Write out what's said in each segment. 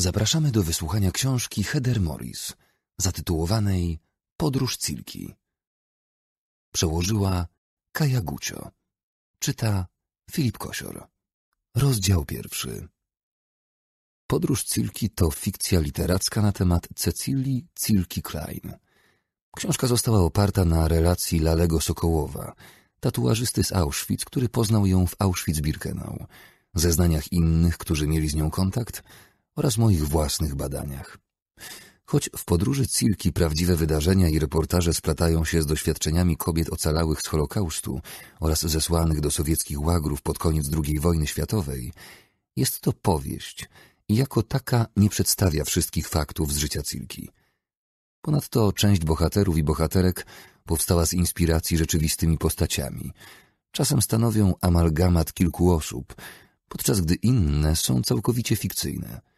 Zapraszamy do wysłuchania książki Heather Morris zatytułowanej Podróż Cilki. Przełożyła Kaja Gucio. Czyta Filip Kosior. Rozdział pierwszy. Podróż Cilki to fikcja literacka na temat Cecilii Cilki Klein. Książka została oparta na relacji Lalego Sokołowa, tatuażysty z Auschwitz, który poznał ją w Auschwitz-Birkenau, zeznaniach innych, którzy mieli z nią kontakt – oraz moich własnych badaniach. Choć w podróży Cilki prawdziwe wydarzenia i reportaże splatają się z doświadczeniami kobiet ocalałych z Holokaustu oraz zesłanych do sowieckich łagrów pod koniec II wojny światowej, jest to powieść i jako taka nie przedstawia wszystkich faktów z życia Cilki. Ponadto część bohaterów i bohaterek powstała z inspiracji rzeczywistymi postaciami. Czasem stanowią amalgamat kilku osób, podczas gdy inne są całkowicie fikcyjne –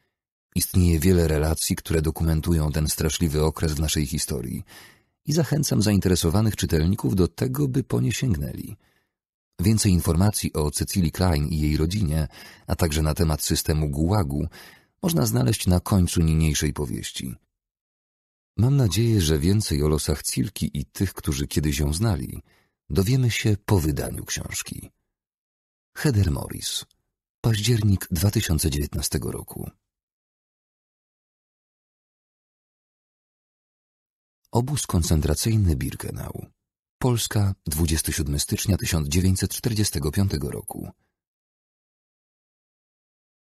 Istnieje wiele relacji, które dokumentują ten straszliwy okres w naszej historii i zachęcam zainteresowanych czytelników do tego, by po nie sięgnęli. Więcej informacji o Cecilii Klein i jej rodzinie, a także na temat systemu gułagu, można znaleźć na końcu niniejszej powieści. Mam nadzieję, że więcej o losach Cilki i tych, którzy kiedyś ją znali, dowiemy się po wydaniu książki. Heather Morris, październik 2019 roku. Obóz koncentracyjny Birkenau. Polska, 27 stycznia 1945 roku.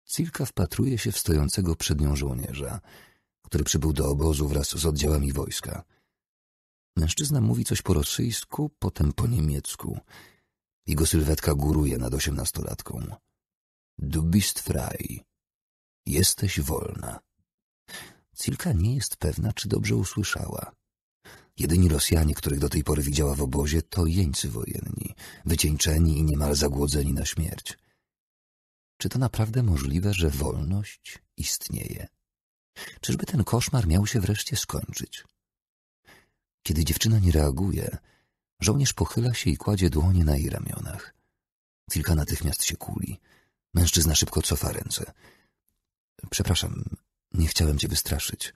Cilka wpatruje się w stojącego przed nią żołnierza, który przybył do obozu wraz z oddziałami wojska. Mężczyzna mówi coś po rosyjsku, potem po niemiecku. Jego sylwetka góruje nad osiemnastolatką. Du bist frei. Jesteś wolna. Cilka nie jest pewna, czy dobrze usłyszała. Jedyni Rosjanie, których do tej pory widziała w obozie, to jeńcy wojenni, wycieńczeni i niemal zagłodzeni na śmierć. Czy to naprawdę możliwe, że wolność istnieje? Czyżby ten koszmar miał się wreszcie skończyć? Kiedy dziewczyna nie reaguje, żołnierz pochyla się i kładzie dłonie na jej ramionach. Kilka natychmiast się kuli. Mężczyzna szybko cofa ręce. Przepraszam, nie chciałem cię wystraszyć,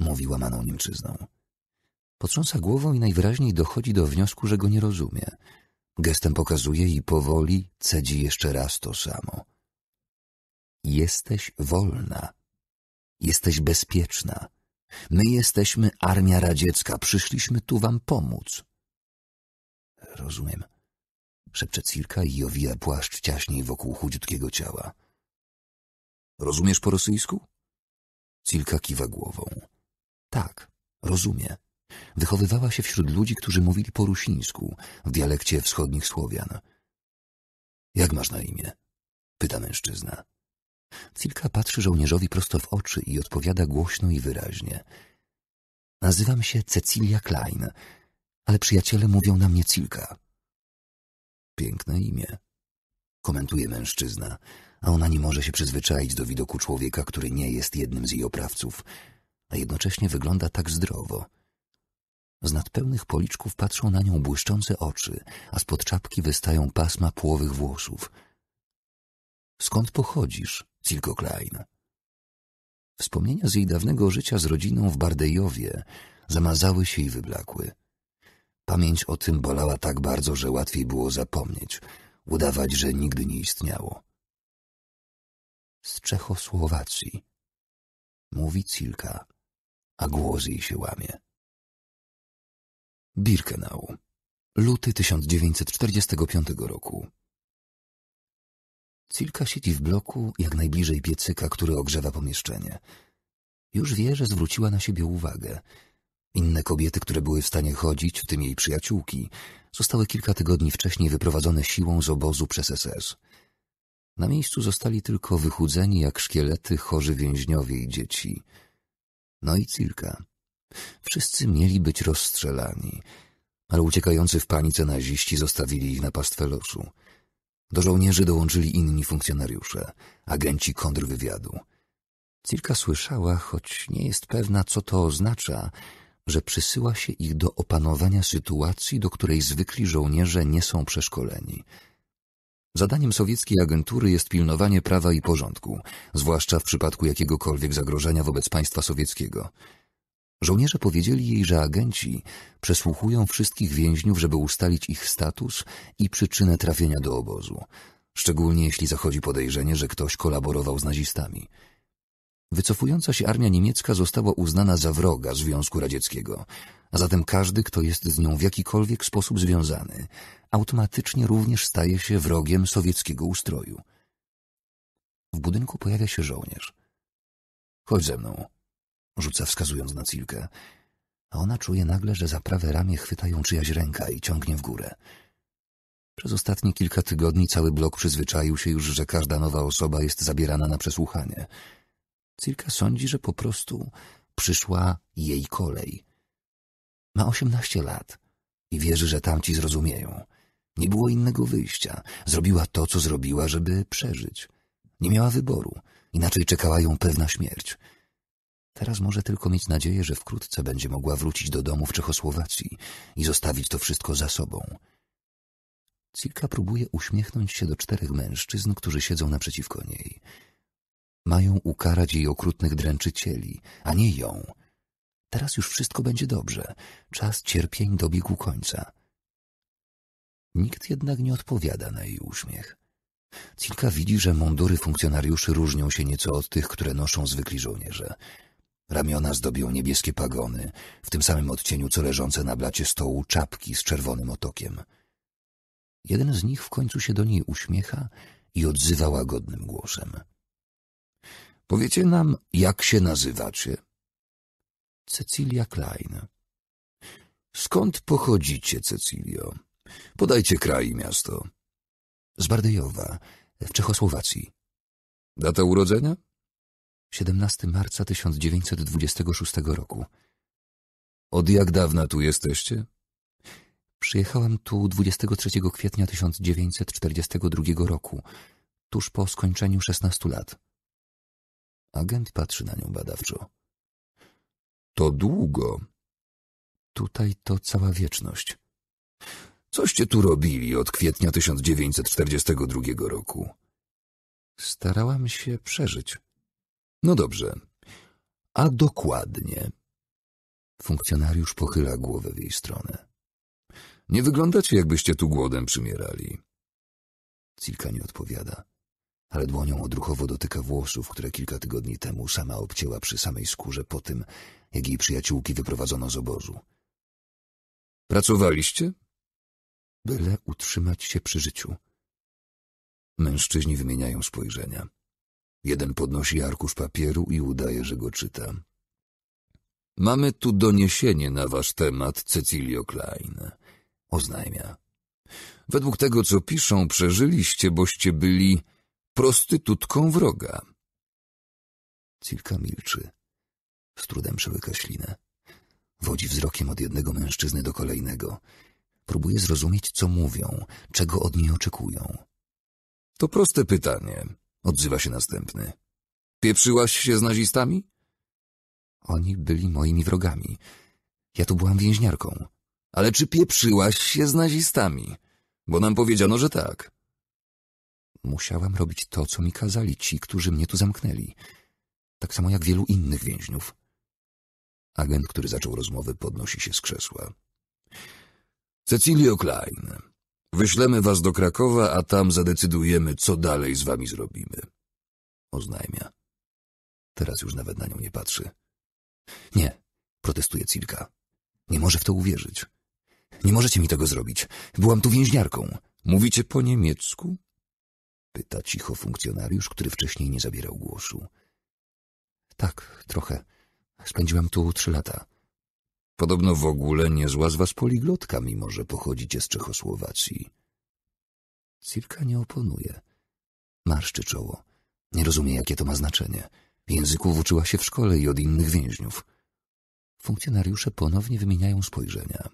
mówi łamaną Niemczyzną. Potrząsa głową i najwyraźniej dochodzi do wniosku, że go nie rozumie. Gestem pokazuje i powoli cedzi jeszcze raz to samo. Jesteś wolna. Jesteś bezpieczna. My jesteśmy armia radziecka. Przyszliśmy tu wam pomóc. Rozumiem. Szepcze Cirka i owija płaszcz ciaśniej wokół chudziutkiego ciała. Rozumiesz po rosyjsku? Cilka kiwa głową. Tak, rozumie. Wychowywała się wśród ludzi, którzy mówili po rusińsku, w dialekcie wschodnich Słowian. Jak masz na imię? pyta mężczyzna. Cilka patrzy żołnierzowi prosto w oczy i odpowiada głośno i wyraźnie. Nazywam się Cecilia Klein, ale przyjaciele mówią na mnie Cilka. Piękne imię, komentuje mężczyzna, a ona nie może się przyzwyczaić do widoku człowieka, który nie jest jednym z jej oprawców, a jednocześnie wygląda tak zdrowo. Z nadpełnych policzków patrzą na nią błyszczące oczy, a spod czapki wystają pasma płowych włosów. Skąd pochodzisz, Cilko Klein? Wspomnienia z jej dawnego życia z rodziną w Bardejowie zamazały się i wyblakły. Pamięć o tym bolała tak bardzo, że łatwiej było zapomnieć, udawać, że nigdy nie istniało. Z Czechosłowacji, mówi Cilka, a głos jej się łamie. Birkenau. Luty 1945 roku. Cilka siedzi w bloku, jak najbliżej piecyka, który ogrzewa pomieszczenie. Już wie, że zwróciła na siebie uwagę. Inne kobiety, które były w stanie chodzić, w tym jej przyjaciółki, zostały kilka tygodni wcześniej wyprowadzone siłą z obozu przez SS. Na miejscu zostali tylko wychudzeni jak szkielety chorzy więźniowie i dzieci. No i Cilka. Wszyscy mieli być rozstrzelani, ale uciekający w panice naziści zostawili ich na pastwę losu. Do żołnierzy dołączyli inni funkcjonariusze, agenci kontrwywiadu. Cirka słyszała, choć nie jest pewna, co to oznacza, że przysyła się ich do opanowania sytuacji, do której zwykli żołnierze nie są przeszkoleni. Zadaniem sowieckiej agentury jest pilnowanie prawa i porządku, zwłaszcza w przypadku jakiegokolwiek zagrożenia wobec państwa sowieckiego – Żołnierze powiedzieli jej, że agenci przesłuchują wszystkich więźniów, żeby ustalić ich status i przyczynę trafienia do obozu, szczególnie jeśli zachodzi podejrzenie, że ktoś kolaborował z nazistami. Wycofująca się armia niemiecka została uznana za wroga Związku Radzieckiego, a zatem każdy, kto jest z nią w jakikolwiek sposób związany, automatycznie również staje się wrogiem sowieckiego ustroju. W budynku pojawia się żołnierz. Chodź ze mną, rzuca wskazując na Cilkę. A ona czuje nagle, że za prawe ramię chwyta ją czyjaś ręka i ciągnie w górę. Przez ostatnie kilka tygodni cały blok przyzwyczaił się już, że każda nowa osoba jest zabierana na przesłuchanie. Cilka sądzi, że po prostu przyszła jej kolej. Ma osiemnaście lat i wierzy, że tamci zrozumieją. Nie było innego wyjścia. Zrobiła to, co zrobiła, żeby przeżyć. Nie miała wyboru, inaczej czekała ją pewna śmierć – Teraz może tylko mieć nadzieję, że wkrótce będzie mogła wrócić do domu w Czechosłowacji i zostawić to wszystko za sobą. Cilka próbuje uśmiechnąć się do czterech mężczyzn, którzy siedzą naprzeciwko niej. Mają ukarać jej okrutnych dręczycieli, a nie ją. Teraz już wszystko będzie dobrze. Czas cierpień dobiegł końca. Nikt jednak nie odpowiada na jej uśmiech. Cilka widzi, że mundury funkcjonariuszy różnią się nieco od tych, które noszą zwykli żołnierze. Ramiona zdobią niebieskie pagony, w tym samym odcieniu co leżące na blacie stołu czapki z czerwonym otokiem. Jeden z nich w końcu się do niej uśmiecha i odzywa łagodnym głosem. Powiecie nam, jak się nazywacie? Cecilia Klein. Skąd pochodzicie, Cecilio? Podajcie kraj i miasto. Z Bardejowa, w Czechosłowacji. Data urodzenia? 17 marca 1926 roku. Od jak dawna tu jesteście? Przyjechałam tu 23 kwietnia 1942 roku, tuż po skończeniu 16 lat. Agent patrzy na nią badawczo. To długo. Tutaj to cała wieczność. Coście tu robili od kwietnia 1942 roku? Starałam się przeżyć. No dobrze. A dokładnie. Funkcjonariusz pochyla głowę w jej stronę. Nie wyglądacie, jakbyście tu głodem przymierali. Cilka nie odpowiada, ale dłonią odruchowo dotyka włosów, które kilka tygodni temu sama obcięła przy samej skórze po tym, jak jej przyjaciółki wyprowadzono z obozu. Pracowaliście? Byle utrzymać się przy życiu. Mężczyźni wymieniają spojrzenia. Jeden podnosi arkusz papieru i udaje, że go czyta. Mamy tu doniesienie na wasz temat, Cecilio Klein. Oznajmia. Według tego, co piszą, przeżyliście, boście byli prostytutką wroga. Cilka milczy. Z trudem przełyka ślinę. Wodzi wzrokiem od jednego mężczyzny do kolejnego. Próbuje zrozumieć, co mówią, czego od niej oczekują. To proste pytanie, Odzywa się następny. Pieprzyłaś się z nazistami? Oni byli moimi wrogami. Ja tu byłam więźniarką. Ale czy pieprzyłaś się z nazistami? Bo nam powiedziano, że tak. Musiałam robić to, co mi kazali ci, którzy mnie tu zamknęli. Tak samo jak wielu innych więźniów. Agent, który zaczął rozmowę, podnosi się z krzesła. Cecilio Klein, Wyślemy was do Krakowa, a tam zadecydujemy, co dalej z wami zrobimy. Oznajmia. Teraz już nawet na nią nie patrzy. Nie, protestuje Cilka. Nie może w to uwierzyć. Nie możecie mi tego zrobić. Byłam tu więźniarką. Mówicie po niemiecku? Pyta cicho funkcjonariusz, który wcześniej nie zabierał głosu. Tak, trochę. Spędziłam tu trzy lata. Podobno w ogóle zła z was poliglotka, mimo że pochodzicie z Czechosłowacji. Cirka nie oponuje. Marszczy czoło. Nie rozumie, jakie to ma znaczenie. Języków uczyła się w szkole i od innych więźniów. Funkcjonariusze ponownie wymieniają spojrzenia.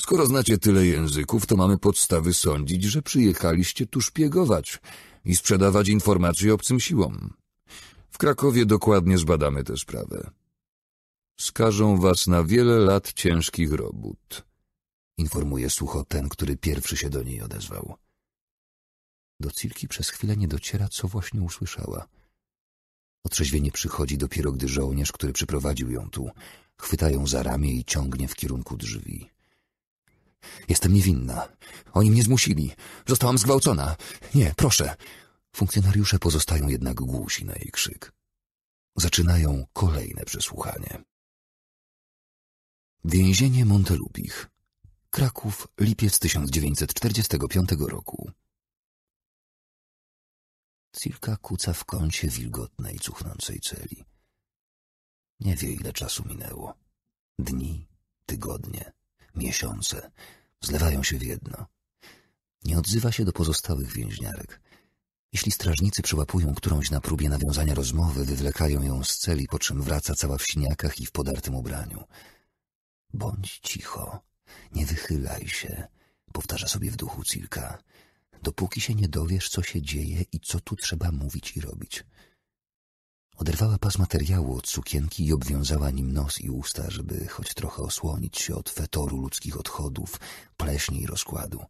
Skoro znacie tyle języków, to mamy podstawy sądzić, że przyjechaliście tu szpiegować i sprzedawać informacje obcym siłom. W Krakowie dokładnie zbadamy tę sprawę skażą was na wiele lat ciężkich robót. Informuje sucho ten, który pierwszy się do niej odezwał. Do Cilki przez chwilę nie dociera, co właśnie usłyszała. Otrzeźwienie przychodzi dopiero, gdy żołnierz, który przyprowadził ją tu, chwyta ją za ramię i ciągnie w kierunku drzwi. Jestem niewinna. Oni mnie zmusili. Zostałam zgwałcona. Nie, proszę. Funkcjonariusze pozostają jednak głusi na jej krzyk. Zaczynają kolejne przesłuchanie. Więzienie Montelupich. Kraków, lipiec 1945 roku. Cilka kuca w kącie wilgotnej, cuchnącej celi. Nie wie, ile czasu minęło. Dni, tygodnie, miesiące zlewają się w jedno. Nie odzywa się do pozostałych więźniarek. Jeśli strażnicy przyłapują którąś na próbie nawiązania rozmowy, wywlekają ją z celi, po czym wraca cała w siniakach i w podartym ubraniu – Bądź cicho, nie wychylaj się, powtarza sobie w duchu Cilka, dopóki się nie dowiesz, co się dzieje i co tu trzeba mówić i robić. Oderwała pas materiału od sukienki i obwiązała nim nos i usta, żeby choć trochę osłonić się od fetoru ludzkich odchodów, pleśni i rozkładu.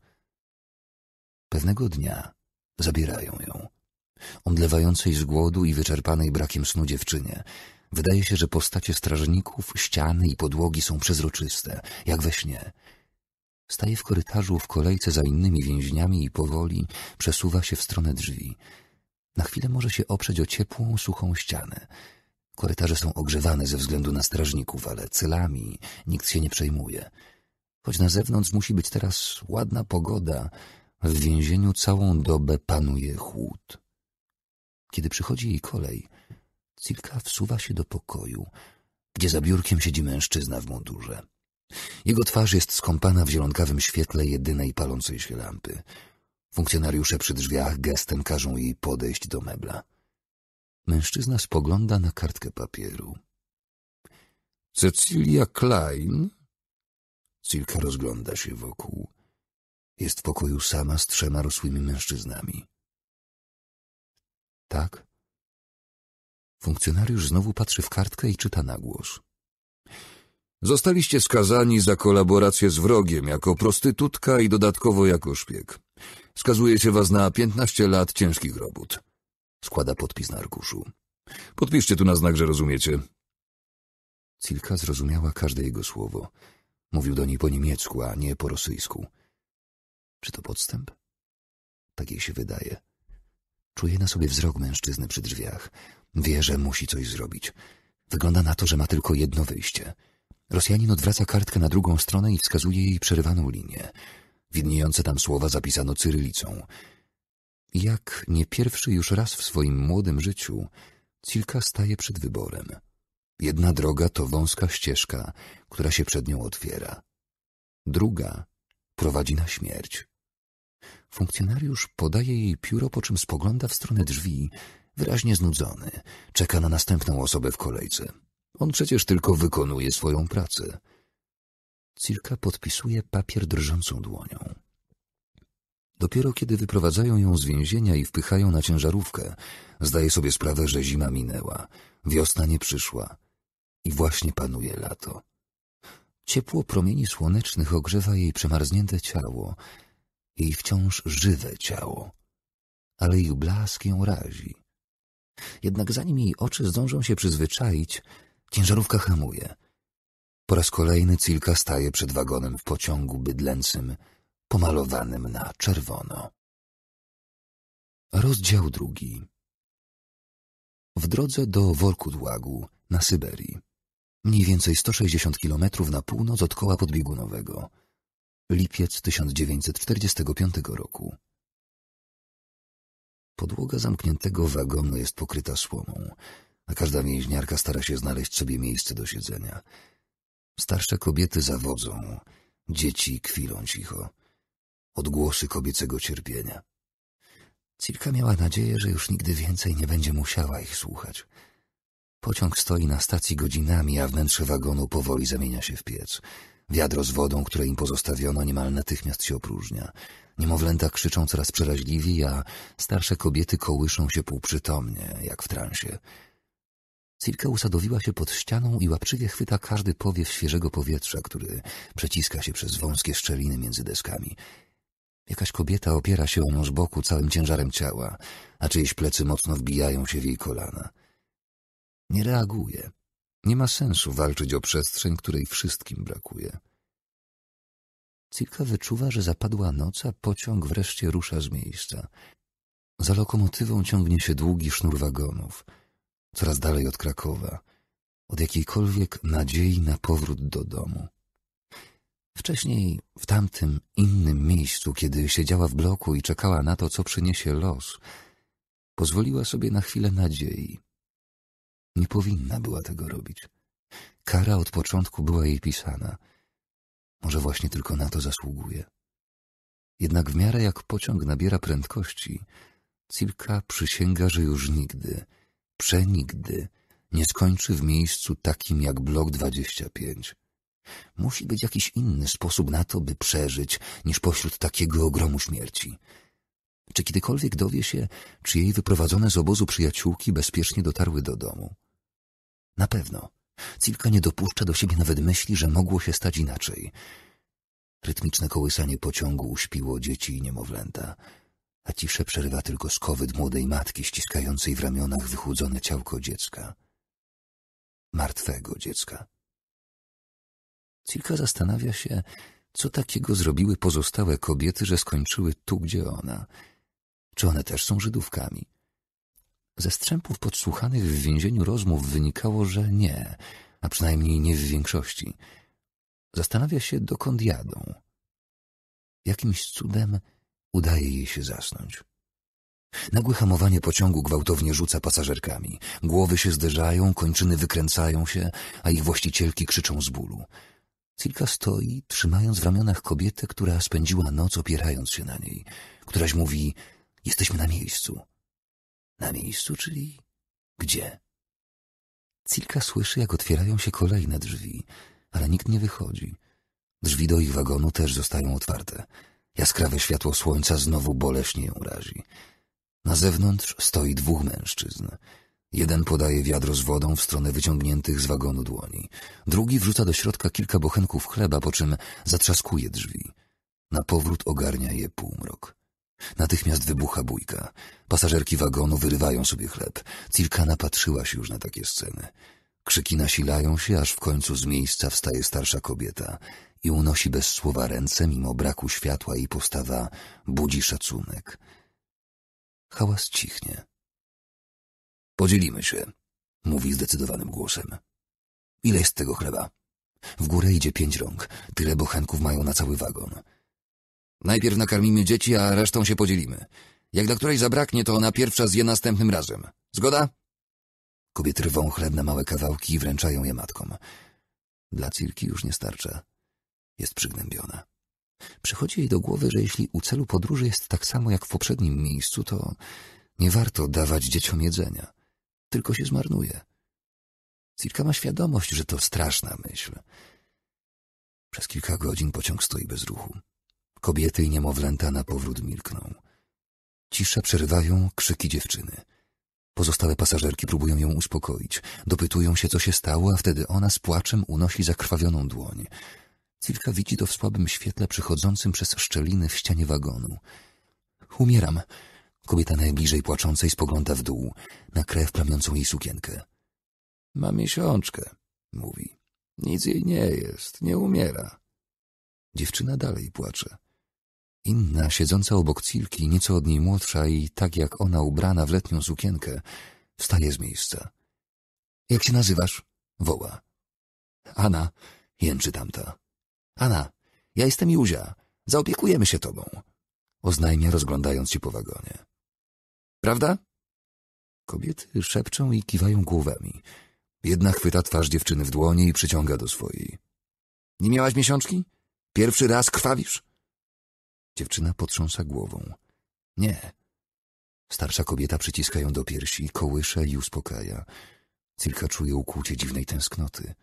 Pewnego dnia zabierają ją. Omdlewającej z głodu i wyczerpanej brakiem snu dziewczynie, Wydaje się, że postacie strażników, ściany i podłogi są przezroczyste, jak we śnie. Staje w korytarzu w kolejce za innymi więźniami i powoli przesuwa się w stronę drzwi. Na chwilę może się oprzeć o ciepłą, suchą ścianę. Korytarze są ogrzewane ze względu na strażników, ale cylami nikt się nie przejmuje. Choć na zewnątrz musi być teraz ładna pogoda, w więzieniu całą dobę panuje chłód. Kiedy przychodzi jej kolej, Silka wsuwa się do pokoju, gdzie za biurkiem siedzi mężczyzna w mundurze. Jego twarz jest skąpana w zielonkawym świetle jedynej palącej się lampy. Funkcjonariusze przy drzwiach gestem każą jej podejść do mebla. Mężczyzna spogląda na kartkę papieru. Cecilia Klein? Cilka rozgląda się wokół. Jest w pokoju sama z trzema rosłymi mężczyznami. Tak? Funkcjonariusz znowu patrzy w kartkę i czyta na głos. Zostaliście skazani za kolaborację z wrogiem jako prostytutka i dodatkowo jako szpieg. Skazujecie was na 15 lat ciężkich robót. Składa podpis na arkuszu. Podpiszcie tu na znak, że rozumiecie. Cilka zrozumiała każde jego słowo. Mówił do niej po niemiecku, a nie po rosyjsku. Czy to podstęp? Tak jej się wydaje. Czuje na sobie wzrok mężczyzny przy drzwiach. Wie, że musi coś zrobić. Wygląda na to, że ma tylko jedno wyjście. Rosjanin odwraca kartkę na drugą stronę i wskazuje jej przerywaną linię. Widniejące tam słowa zapisano cyrylicą. Jak nie pierwszy już raz w swoim młodym życiu, Cilka staje przed wyborem. Jedna droga to wąska ścieżka, która się przed nią otwiera. Druga prowadzi na śmierć. Funkcjonariusz podaje jej pióro, po czym spogląda w stronę drzwi, wyraźnie znudzony, czeka na następną osobę w kolejce. On przecież tylko wykonuje swoją pracę. Cirka podpisuje papier drżącą dłonią. Dopiero kiedy wyprowadzają ją z więzienia i wpychają na ciężarówkę, zdaje sobie sprawę, że zima minęła, wiosna nie przyszła i właśnie panuje lato. Ciepło promieni słonecznych ogrzewa jej przemarznięte ciało, jej wciąż żywe ciało, ale ich blask ją razi. Jednak zanim jej oczy zdążą się przyzwyczaić, ciężarówka hamuje. Po raz kolejny Cilka staje przed wagonem w pociągu bydlęcym, pomalowanym na czerwono. Rozdział drugi W drodze do Wolkudłagu na Syberii, mniej więcej 160 kilometrów na północ od koła podbiegunowego, lipiec 1945 roku. Podłoga zamkniętego wagonu jest pokryta słomą, a każda więźniarka stara się znaleźć sobie miejsce do siedzenia. Starsze kobiety zawodzą, dzieci kwilą cicho. Odgłosy kobiecego cierpienia. Cirka miała nadzieję, że już nigdy więcej nie będzie musiała ich słuchać. Pociąg stoi na stacji godzinami, a wnętrze wagonu powoli zamienia się w piec. Wiadro z wodą, które im pozostawiono, niemal natychmiast się opróżnia. Niemowlęta krzyczą coraz przeraźliwiej, a starsze kobiety kołyszą się półprzytomnie, jak w transie. Silka usadowiła się pod ścianą i łapczywie chwyta każdy powiew świeżego powietrza, który przeciska się przez wąskie szczeliny między deskami. Jakaś kobieta opiera się o nóż z boku całym ciężarem ciała, a czyjeś plecy mocno wbijają się w jej kolana. Nie reaguje. Nie ma sensu walczyć o przestrzeń, której wszystkim brakuje. Cilka wyczuwa, że zapadła noc, a pociąg wreszcie rusza z miejsca. Za lokomotywą ciągnie się długi sznur wagonów, coraz dalej od Krakowa, od jakiejkolwiek nadziei na powrót do domu. Wcześniej, w tamtym innym miejscu, kiedy siedziała w bloku i czekała na to, co przyniesie los, pozwoliła sobie na chwilę nadziei. Nie powinna była tego robić. Kara od początku była jej pisana – może właśnie tylko na to zasługuje. Jednak w miarę jak pociąg nabiera prędkości, Cilka przysięga, że już nigdy, przenigdy nie skończy w miejscu takim jak blok 25. Musi być jakiś inny sposób na to, by przeżyć, niż pośród takiego ogromu śmierci. Czy kiedykolwiek dowie się, czy jej wyprowadzone z obozu przyjaciółki bezpiecznie dotarły do domu? Na pewno. Cilka nie dopuszcza do siebie nawet myśli, że mogło się stać inaczej. Rytmiczne kołysanie pociągu uśpiło dzieci i niemowlęta, a ciszę przerywa tylko skowyt młodej matki ściskającej w ramionach wychudzone ciałko dziecka. Martwego dziecka. Cilka zastanawia się, co takiego zrobiły pozostałe kobiety, że skończyły tu, gdzie ona. Czy one też są Żydówkami? Ze strzępów podsłuchanych w więzieniu rozmów wynikało, że nie, a przynajmniej nie w większości. Zastanawia się, dokąd jadą. Jakimś cudem udaje jej się zasnąć. Nagłe hamowanie pociągu gwałtownie rzuca pasażerkami. Głowy się zderzają, kończyny wykręcają się, a ich właścicielki krzyczą z bólu. Cilka stoi, trzymając w ramionach kobietę, która spędziła noc opierając się na niej. Któraś mówi, jesteśmy na miejscu. Na miejscu, czyli gdzie? Cilka słyszy, jak otwierają się kolejne drzwi, ale nikt nie wychodzi. Drzwi do ich wagonu też zostają otwarte. Jaskrawe światło słońca znowu boleśnie ją razi. Na zewnątrz stoi dwóch mężczyzn. Jeden podaje wiadro z wodą w stronę wyciągniętych z wagonu dłoni. Drugi wrzuca do środka kilka bochenków chleba, po czym zatrzaskuje drzwi. Na powrót ogarnia je półmrok. Natychmiast wybucha bójka. Pasażerki wagonu wyrywają sobie chleb. Cilkana patrzyła się już na takie sceny. Krzyki nasilają się, aż w końcu z miejsca wstaje starsza kobieta i unosi bez słowa ręce, mimo braku światła i postawa budzi szacunek. Hałas cichnie. Podzielimy się, mówi zdecydowanym głosem. Ile jest tego chleba? W górę idzie pięć rąk, tyle bochenków mają na cały wagon. Najpierw nakarmimy dzieci, a resztą się podzielimy. Jak dla której zabraknie, to ona pierwsza zje następnym razem. Zgoda? Kobiety rwą chleb na małe kawałki i wręczają je matkom. Dla Cilki już nie starcza. Jest przygnębiona. Przychodzi jej do głowy, że jeśli u celu podróży jest tak samo jak w poprzednim miejscu, to nie warto dawać dzieciom jedzenia. Tylko się zmarnuje. Cilka ma świadomość, że to straszna myśl. Przez kilka godzin pociąg stoi bez ruchu. Kobiety i niemowlęta na powrót milkną. Ciszę przerywają krzyki dziewczyny. Pozostałe pasażerki próbują ją uspokoić. Dopytują się, co się stało, a wtedy ona z płaczem unosi zakrwawioną dłoń. Cilka widzi to w słabym świetle przechodzącym przez szczeliny w ścianie wagonu. Umieram. Kobieta najbliżej płaczącej spogląda w dół, na krew plamiącą jej sukienkę. Ma miesiączkę, mówi. Nic jej nie jest, nie umiera. Dziewczyna dalej płacze. Inna, siedząca obok Cilki, nieco od niej młodsza i tak jak ona ubrana w letnią sukienkę, wstaje z miejsca. — Jak się nazywasz? — woła. — Ana — jęczy tamta. — Ana, ja jestem Józia. Zaopiekujemy się tobą — oznajmia, rozglądając się po wagonie. — Prawda? Kobiety szepczą i kiwają głowami. Jedna chwyta twarz dziewczyny w dłoni i przyciąga do swojej. — Nie miałaś miesiączki? Pierwszy raz krwawisz? — Dziewczyna potrząsa głową. Nie. Starsza kobieta przyciska ją do piersi, kołysze i uspokaja. Cilka czuje ukłucie dziwnej tęsknoty.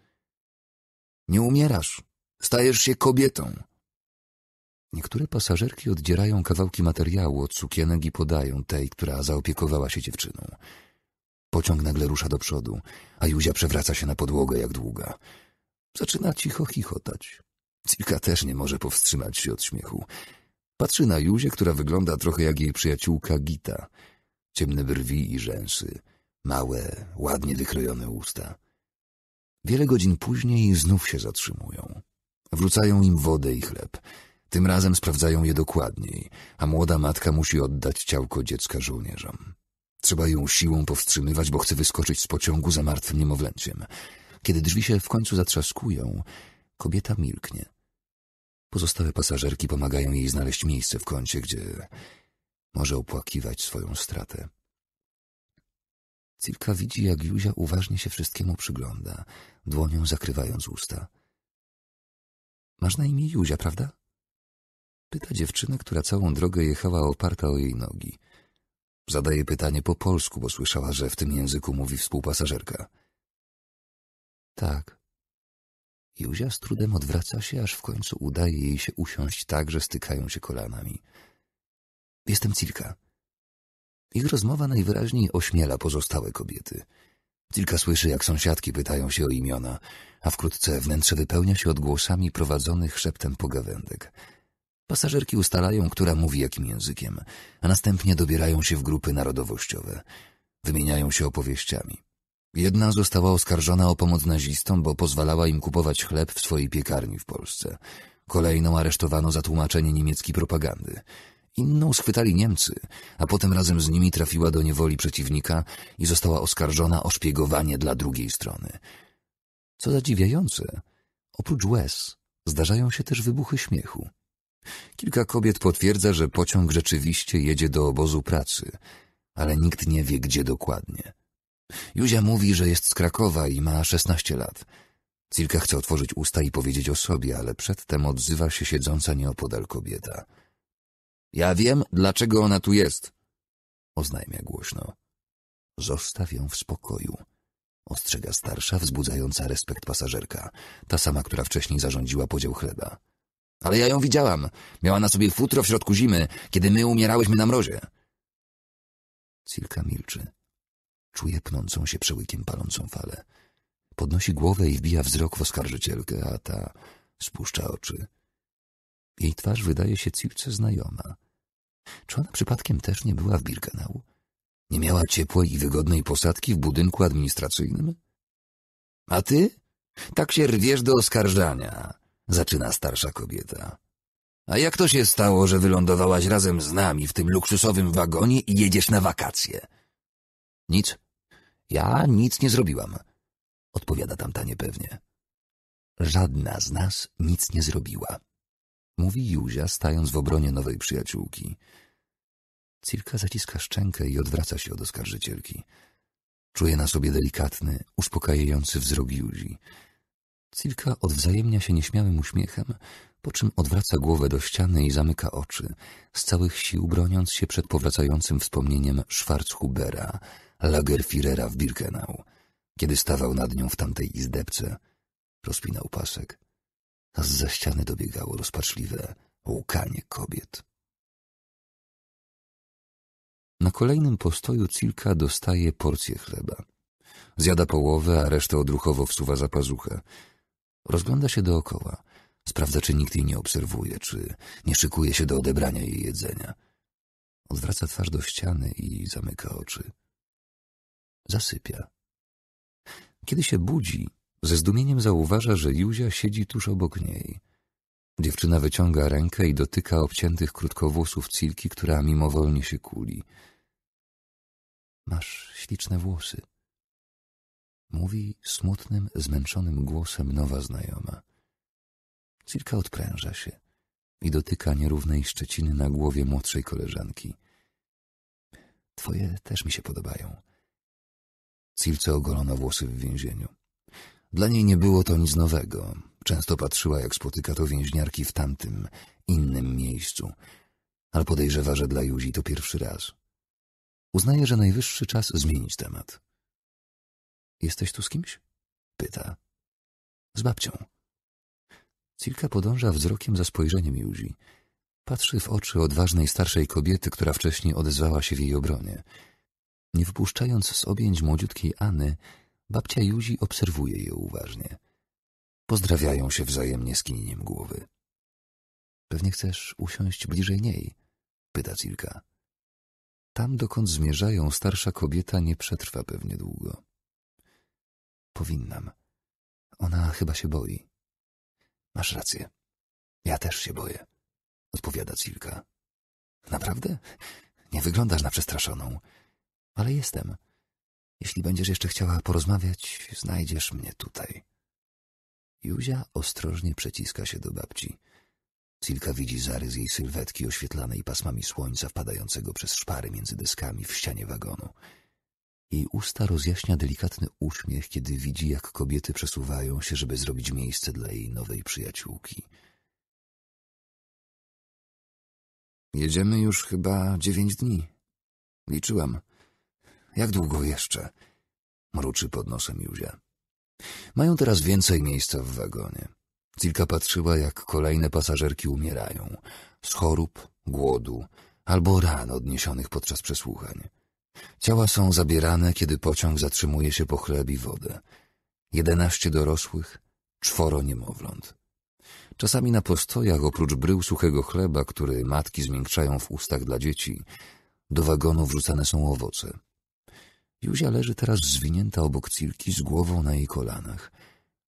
Nie umierasz. Stajesz się kobietą. Niektóre pasażerki oddzierają kawałki materiału od sukienek i podają tej, która zaopiekowała się dziewczyną. Pociąg nagle rusza do przodu, a Józia przewraca się na podłogę jak długa. Zaczyna cicho chichotać. Cilka też nie może powstrzymać się od śmiechu. Patrzy na Józię, która wygląda trochę jak jej przyjaciółka Gita. Ciemne brwi i rzęsy, małe, ładnie wykrojone usta. Wiele godzin później znów się zatrzymują. Wrzucają im wodę i chleb. Tym razem sprawdzają je dokładniej, a młoda matka musi oddać ciałko dziecka żołnierzom. Trzeba ją siłą powstrzymywać, bo chce wyskoczyć z pociągu za martwym niemowlęciem. Kiedy drzwi się w końcu zatrzaskują, kobieta milknie. Pozostałe pasażerki pomagają jej znaleźć miejsce w kącie, gdzie może opłakiwać swoją stratę. Cilka widzi, jak Józia uważnie się wszystkiemu przygląda, dłonią zakrywając usta. Masz na imię Józia, prawda? Pyta dziewczyna, która całą drogę jechała oparta o jej nogi. Zadaje pytanie po polsku, bo słyszała, że w tym języku mówi współpasażerka. Tak, Józia z trudem odwraca się, aż w końcu udaje jej się usiąść tak, że stykają się kolanami. Jestem Cilka. Ich rozmowa najwyraźniej ośmiela pozostałe kobiety. Cilka słyszy, jak sąsiadki pytają się o imiona, a wkrótce wnętrze wypełnia się odgłosami prowadzonych szeptem pogawędek. Pasażerki ustalają, która mówi jakim językiem, a następnie dobierają się w grupy narodowościowe. Wymieniają się opowieściami. Jedna została oskarżona o pomoc nazistom, bo pozwalała im kupować chleb w swojej piekarni w Polsce. Kolejną aresztowano za tłumaczenie niemieckiej propagandy. Inną schwytali Niemcy, a potem razem z nimi trafiła do niewoli przeciwnika i została oskarżona o szpiegowanie dla drugiej strony. Co zadziwiające, oprócz łez zdarzają się też wybuchy śmiechu. Kilka kobiet potwierdza, że pociąg rzeczywiście jedzie do obozu pracy, ale nikt nie wie gdzie dokładnie. Józia mówi, że jest z Krakowa i ma 16 lat. Cilka chce otworzyć usta i powiedzieć o sobie, ale przedtem odzywa się siedząca nieopodal kobieta. Ja wiem, dlaczego ona tu jest, oznajmia głośno. Zostaw ją w spokoju, ostrzega starsza, wzbudzająca respekt pasażerka, ta sama, która wcześniej zarządziła podział chleba. Ale ja ją widziałam. Miała na sobie futro w środku zimy, kiedy my umierałyśmy na mrozie. Cilka milczy. Czuje pnącą się przełykiem palącą falę. Podnosi głowę i wbija wzrok w oskarżycielkę, a ta spuszcza oczy. Jej twarz wydaje się Cilce znajoma. Czy ona przypadkiem też nie była w Birkenau? Nie miała ciepłej i wygodnej posadki w budynku administracyjnym? A ty? Tak się rwiesz do oskarżania, zaczyna starsza kobieta. A jak to się stało, że wylądowałaś razem z nami w tym luksusowym wagonie i jedziesz na wakacje? Nic? Ja nic nie zrobiłam, odpowiada tamta niepewnie. Żadna z nas nic nie zrobiła, mówi Józia, stając w obronie nowej przyjaciółki. Cirka zaciska szczękę i odwraca się od oskarżycielki. Czuje na sobie delikatny, uspokajający wzrok Józi. Cilka odwzajemnia się nieśmiałym uśmiechem, po czym odwraca głowę do ściany i zamyka oczy, z całych sił broniąc się przed powracającym wspomnieniem Schwarzhubera, Lagerfirera w Birkenau, kiedy stawał nad nią w tamtej izdebce. Rozpinał pasek, a z za ściany dobiegało rozpaczliwe łkanie kobiet. Na kolejnym postoju Cilka dostaje porcję chleba. Zjada połowę, a resztę odruchowo wsuwa za pazuchę. Rozgląda się dookoła – Sprawdza, czy nikt jej nie obserwuje, czy nie szykuje się do odebrania jej jedzenia. Odwraca twarz do ściany i zamyka oczy. Zasypia. Kiedy się budzi, ze zdumieniem zauważa, że Józia siedzi tuż obok niej. Dziewczyna wyciąga rękę i dotyka obciętych krótkowłosów Cilki, która mimowolnie się kuli. Masz śliczne włosy. Mówi smutnym, zmęczonym głosem nowa znajoma. Silka odpręża się i dotyka nierównej szczeciny na głowie młodszej koleżanki. Twoje też mi się podobają. Silce ogolono włosy w więzieniu. Dla niej nie było to nic nowego. Często patrzyła, jak spotyka to więźniarki w tamtym, innym miejscu. Ale podejrzewa, że dla Juzi to pierwszy raz. Uznaje, że najwyższy czas zmienić temat. Jesteś tu z kimś? Pyta. Z babcią. Cilka podąża wzrokiem za spojrzeniem Juzi. Patrzy w oczy odważnej starszej kobiety, która wcześniej odezwała się w jej obronie. Nie wypuszczając z objęć młodziutkiej Anny, babcia Juzi obserwuje je uważnie. Pozdrawiają się wzajemnie skinieniem głowy. Pewnie chcesz usiąść bliżej niej, pyta Cilka. Tam, dokąd zmierzają, starsza kobieta nie przetrwa pewnie długo. Powinnam. Ona chyba się boi. Masz rację. Ja też się boję, odpowiada Cilka. Naprawdę? Nie wyglądasz na przestraszoną. Ale jestem. Jeśli będziesz jeszcze chciała porozmawiać, znajdziesz mnie tutaj. Józia ostrożnie przeciska się do babci. Cilka widzi zarys jej sylwetki oświetlanej pasmami słońca wpadającego przez szpary między deskami w ścianie wagonu. Jej usta rozjaśnia delikatny uśmiech, kiedy widzi, jak kobiety przesuwają się, żeby zrobić miejsce dla jej nowej przyjaciółki. Jedziemy już chyba dziewięć dni. Liczyłam. Jak długo jeszcze? Mruczy pod nosem Józia. Mają teraz więcej miejsca w wagonie. Cilka patrzyła, jak kolejne pasażerki umierają. Z chorób, głodu albo ran odniesionych podczas przesłuchań. Ciała są zabierane, kiedy pociąg zatrzymuje się po chleb i wodę. Jedenaście dorosłych, czworo niemowląt. Czasami na postojach, oprócz brył suchego chleba, który matki zmiękczają w ustach dla dzieci, do wagonu wrzucane są owoce. Józia leży teraz zwinięta obok Cilki z głową na jej kolanach.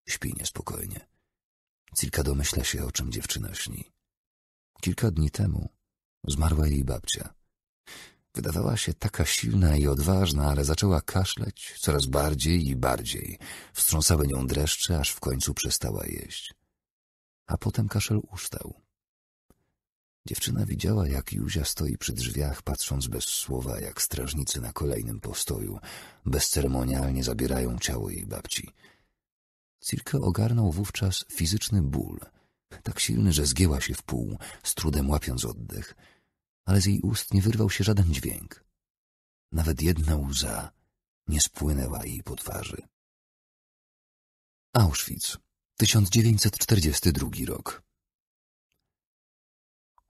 Śpi niespokojnie. Cilka domyśla się, o czym dziewczyna śni. Kilka dni temu zmarła jej babcia. Wydawała się taka silna i odważna, ale zaczęła kaszleć coraz bardziej i bardziej. Wstrząsały nią dreszcze, aż w końcu przestała jeść. A potem kaszel ustał. Dziewczyna widziała, jak Józia stoi przy drzwiach, patrząc bez słowa, jak strażnicy na kolejnym postoju bezceremonialnie zabierają ciało jej babci. Cirkę ogarnął wówczas fizyczny ból, tak silny, że zgięła się w pół, z trudem łapiąc oddech – ale z jej ust nie wyrwał się żaden dźwięk. Nawet jedna łza nie spłynęła jej po twarzy. Auschwitz, 1942 rok.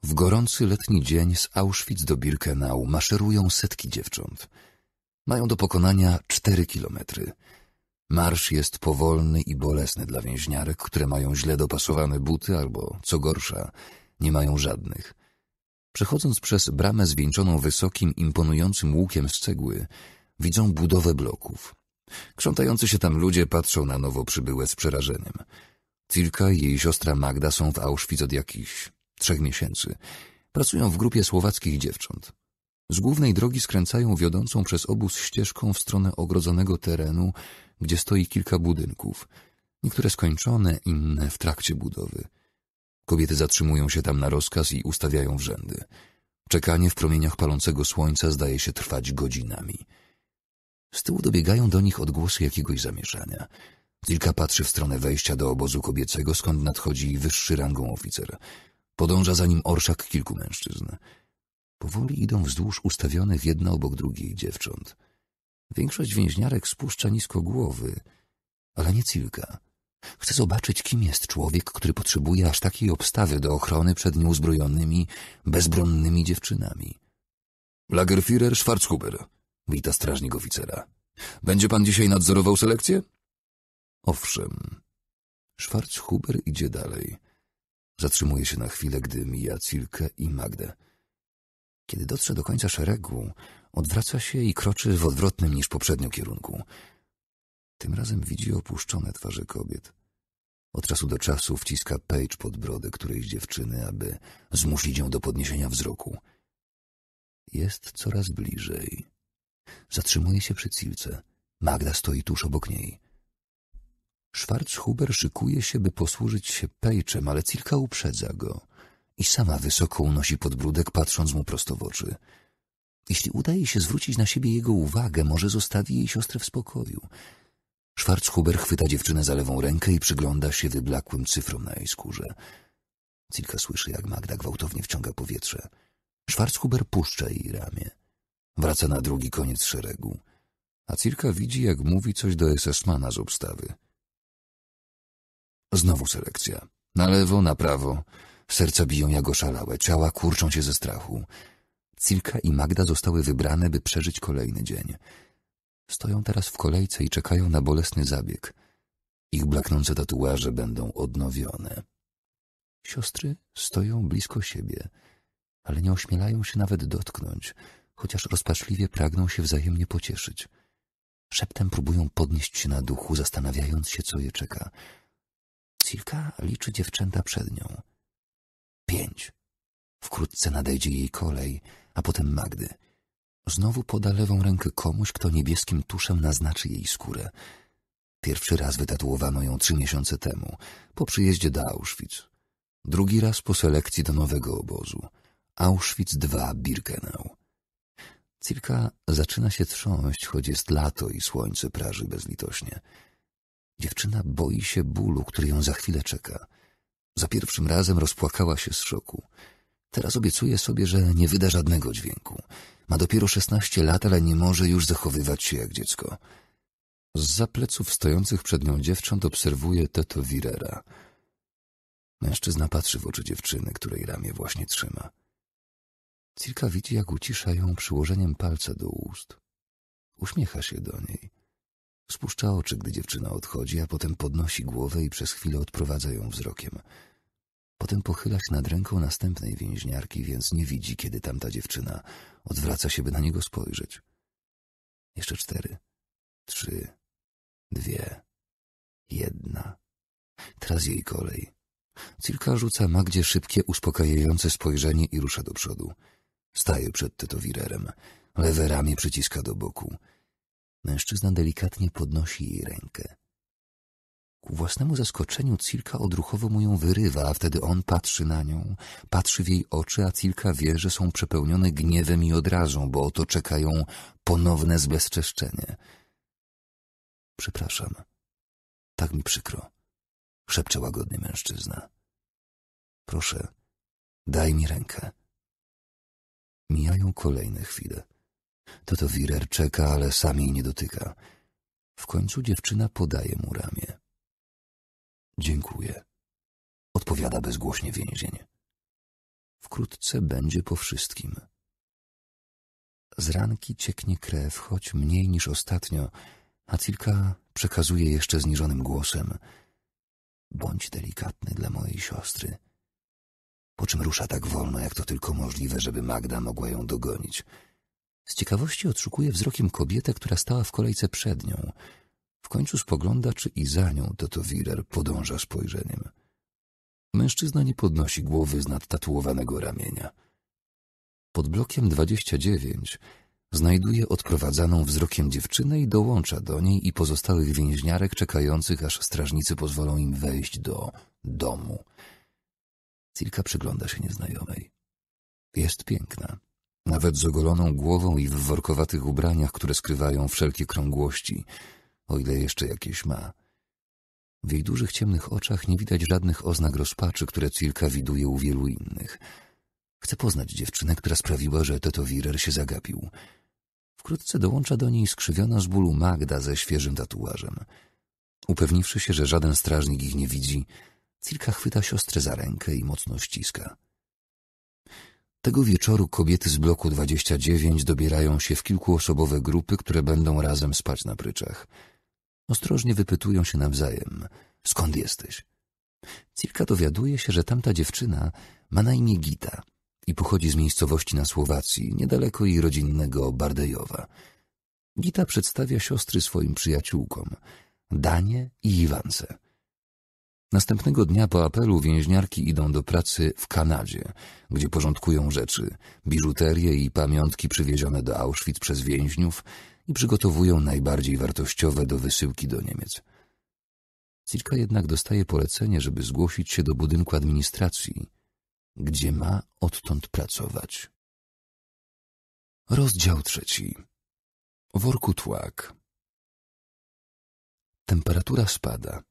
W gorący letni dzień z Auschwitz do Birkenau maszerują setki dziewcząt. Mają do pokonania cztery kilometry. Marsz jest powolny i bolesny dla więźniarek, które mają źle dopasowane buty albo, co gorsza, nie mają żadnych – Przechodząc przez bramę zwieńczoną wysokim, imponującym łukiem z cegły, widzą budowę bloków. Krzątający się tam ludzie patrzą na nowo przybyłe z przerażeniem. Cilka i jej siostra Magda są w Auschwitz od jakichś trzech miesięcy. Pracują w grupie słowackich dziewcząt. Z głównej drogi skręcają wiodącą przez obóz ścieżką w stronę ogrodzonego terenu, gdzie stoi kilka budynków. Niektóre skończone, inne w trakcie budowy. Kobiety zatrzymują się tam na rozkaz i ustawiają w rzędy. Czekanie w promieniach palącego słońca zdaje się trwać godzinami. Z tyłu dobiegają do nich odgłosy jakiegoś zamieszania. Kilka patrzy w stronę wejścia do obozu kobiecego, skąd nadchodzi wyższy rangą oficer. Podąża za nim orszak kilku mężczyzn. Powoli idą wzdłuż ustawionych jedna obok drugiej dziewcząt. Większość więźniarek spuszcza nisko głowy, ale nie Cilka. Chcę zobaczyć, kim jest człowiek, który potrzebuje aż takiej obstawy do ochrony przed nieuzbrojonymi, bezbronnymi dziewczynami. Lagerfirer Schwarzhuber, wita strażnik oficera. Będzie pan dzisiaj nadzorował selekcję? Owszem. Schwarzhuber idzie dalej. Zatrzymuje się na chwilę, gdy mija Cilkę i Magdę. Kiedy dotrze do końca szeregu, odwraca się i kroczy w odwrotnym niż poprzednio kierunku – tym razem widzi opuszczone twarze kobiet. Od czasu do czasu wciska Page pod brodę którejś dziewczyny, aby zmusić ją do podniesienia wzroku. Jest coraz bliżej. Zatrzymuje się przy Cilce. Magda stoi tuż obok niej. Schwarzhuber szykuje się, by posłużyć się Pejczem, ale Cilka uprzedza go i sama wysoko unosi podbródek, patrząc mu prosto w oczy. Jeśli udaje się zwrócić na siebie jego uwagę, może zostawi jej siostrę w spokoju. Schwarzhuber chwyta dziewczynę za lewą rękę i przygląda się wyblakłym cyfrom na jej skórze. Cilka słyszy, jak Magda gwałtownie wciąga powietrze. Schwarzhuber puszcza jej ramię. Wraca na drugi koniec szeregu. A Cilka widzi, jak mówi coś do SS-mana z obstawy. Znowu selekcja. Na lewo, na prawo. Serca biją jak oszalałe, ciała kurczą się ze strachu. Cilka i Magda zostały wybrane, by przeżyć kolejny dzień. Stoją teraz w kolejce i czekają na bolesny zabieg. Ich blaknące tatuaże będą odnowione. Siostry stoją blisko siebie, ale nie ośmielają się nawet dotknąć, chociaż rozpaczliwie pragną się wzajemnie pocieszyć. Szeptem próbują podnieść się na duchu, zastanawiając się, co je czeka. Cilka liczy dziewczęta przed nią. Pięć. Wkrótce nadejdzie jej kolej, a potem Magdy. Znowu poda lewą rękę komuś, kto niebieskim tuszem naznaczy jej skórę. Pierwszy raz wytatuowano ją trzy miesiące temu, po przyjeździe do Auschwitz. Drugi raz po selekcji do nowego obozu. Auschwitz II Birkenau. Cilka zaczyna się trząść, choć jest lato i słońce praży bezlitośnie. Dziewczyna boi się bólu, który ją za chwilę czeka. Za pierwszym razem rozpłakała się z szoku. Teraz obiecuje sobie, że nie wyda żadnego dźwięku. Ma dopiero szesnaście lat, ale nie może już zachowywać się jak dziecko. Z zapleców stojących przed nią dziewcząt obserwuje Teto Wirera. Mężczyzna patrzy w oczy dziewczyny, której ramię właśnie trzyma. Cirka widzi, jak ucisza ją przyłożeniem palca do ust. Uśmiecha się do niej. Spuszcza oczy, gdy dziewczyna odchodzi, a potem podnosi głowę i przez chwilę odprowadza ją wzrokiem. Potem pochyla się nad ręką następnej więźniarki, więc nie widzi, kiedy tamta dziewczyna odwraca się, by na niego spojrzeć. Jeszcze cztery, trzy, dwie, jedna. Teraz jej kolej. Cilka rzuca Magdzie szybkie, uspokajające spojrzenie i rusza do przodu. Staje przed tetowirerem. Lewe ramię przyciska do boku. Mężczyzna delikatnie podnosi jej rękę. Ku własnemu zaskoczeniu Cilka odruchowo mu ją wyrywa, a wtedy on patrzy na nią. Patrzy w jej oczy, a Cilka wie, że są przepełnione gniewem i odrazą, bo oto czekają ponowne zbezczeszczenie. Przepraszam. Tak mi przykro. Szepcze łagodny mężczyzna. Proszę, daj mi rękę. Mijają kolejne chwile. Toto Wirer czeka, ale sam jej nie dotyka. W końcu dziewczyna podaje mu ramię. Dziękuję. Odpowiada bezgłośnie więzień. Wkrótce będzie po wszystkim. Z ranki cieknie krew, choć mniej niż ostatnio, a Cilka przekazuje jeszcze zniżonym głosem. Bądź delikatny dla mojej siostry. Po czym rusza tak wolno, jak to tylko możliwe, żeby Magda mogła ją dogonić. Z ciekawości odszukuje wzrokiem kobietę, która stała w kolejce przed nią – w końcu spogląda, czy i za nią wirer podąża spojrzeniem. Mężczyzna nie podnosi głowy z nadtatuowanego ramienia. Pod blokiem 29 znajduje odprowadzaną wzrokiem dziewczynę i dołącza do niej i pozostałych więźniarek czekających, aż strażnicy pozwolą im wejść do domu. Cilka przygląda się nieznajomej. Jest piękna. Nawet z ogoloną głową i w workowatych ubraniach, które skrywają wszelkie krągłości – o ile jeszcze jakieś ma. W jej dużych ciemnych oczach nie widać żadnych oznak rozpaczy, które Cilka widuje u wielu innych. Chce poznać dziewczynę, która sprawiła, że tetowirer się zagapił. Wkrótce dołącza do niej skrzywiona z bólu Magda ze świeżym tatuażem. Upewniwszy się, że żaden strażnik ich nie widzi, Cilka chwyta siostrę za rękę i mocno ściska. Tego wieczoru kobiety z bloku 29 dobierają się w kilkuosobowe grupy, które będą razem spać na pryczach. Ostrożnie wypytują się nawzajem, skąd jesteś? Cirka dowiaduje się, że tamta dziewczyna ma na imię Gita i pochodzi z miejscowości na Słowacji, niedaleko jej rodzinnego Bardejowa. Gita przedstawia siostry swoim przyjaciółkom, Danie i Iwance. Następnego dnia po apelu więźniarki idą do pracy w Kanadzie, gdzie porządkują rzeczy, biżuterię i pamiątki przywiezione do Auschwitz przez więźniów, i przygotowują najbardziej wartościowe do wysyłki do Niemiec. Cirka jednak dostaje polecenie, żeby zgłosić się do budynku administracji, gdzie ma odtąd pracować. Rozdział trzeci. Workutłak. Temperatura spada.